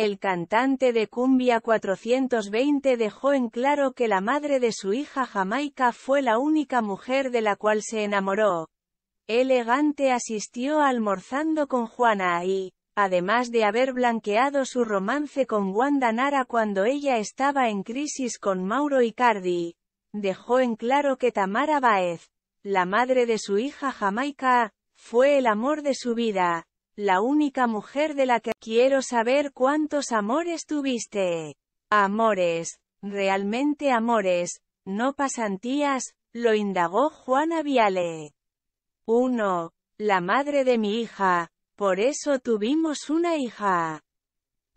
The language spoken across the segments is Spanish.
El cantante de Cumbia 420 dejó en claro que la madre de su hija Jamaica fue la única mujer de la cual se enamoró. Elegante asistió almorzando con Juana y, además de haber blanqueado su romance con Wanda Nara cuando ella estaba en crisis con Mauro Icardi, dejó en claro que Tamara Baez, la madre de su hija Jamaica, fue el amor de su vida, la única mujer de la que quiero saber cuántos amores tuviste. Amores, realmente amores, no pasantías, lo indagó Juana Viale. 1. La madre de mi hija, por eso tuvimos una hija.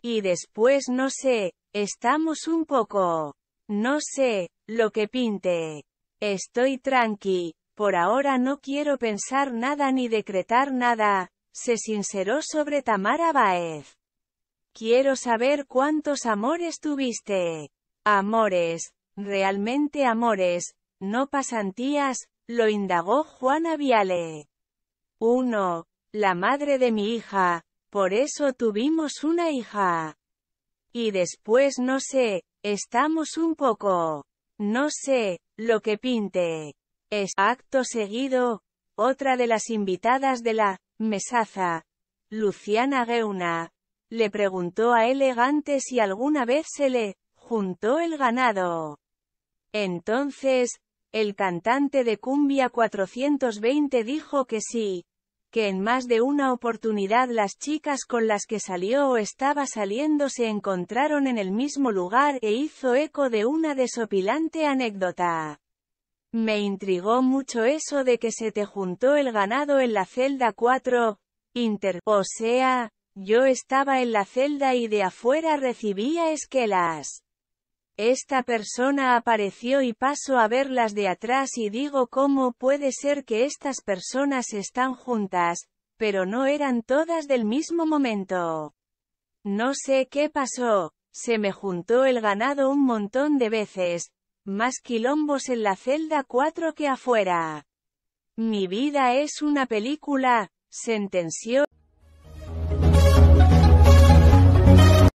Y después no sé, estamos un poco, no sé, lo que pinte. Estoy tranqui, por ahora no quiero pensar nada ni decretar nada, se sinceró sobre Tamara Báez. Quiero saber cuántos amores tuviste. Amores, realmente amores, no pasantías, lo indagó Juana Viale. Uno, La madre de mi hija, por eso tuvimos una hija. Y después no sé, estamos un poco, no sé, lo que pinte. Es acto seguido, otra de las invitadas de la Mesaza. Luciana Geuna. Le preguntó a Elegante si alguna vez se le juntó el ganado. Entonces, el cantante de Cumbia 420 dijo que sí, que en más de una oportunidad las chicas con las que salió o estaba saliendo se encontraron en el mismo lugar e hizo eco de una desopilante anécdota. Me intrigó mucho eso de que se te juntó el ganado en la celda 4. Inter. O sea, yo estaba en la celda y de afuera recibía esquelas. Esta persona apareció y paso a verlas de atrás y digo cómo puede ser que estas personas están juntas, pero no eran todas del mismo momento. No sé qué pasó, se me juntó el ganado un montón de veces, más quilombos en la celda 4 que afuera. Mi vida es una película, sentenció.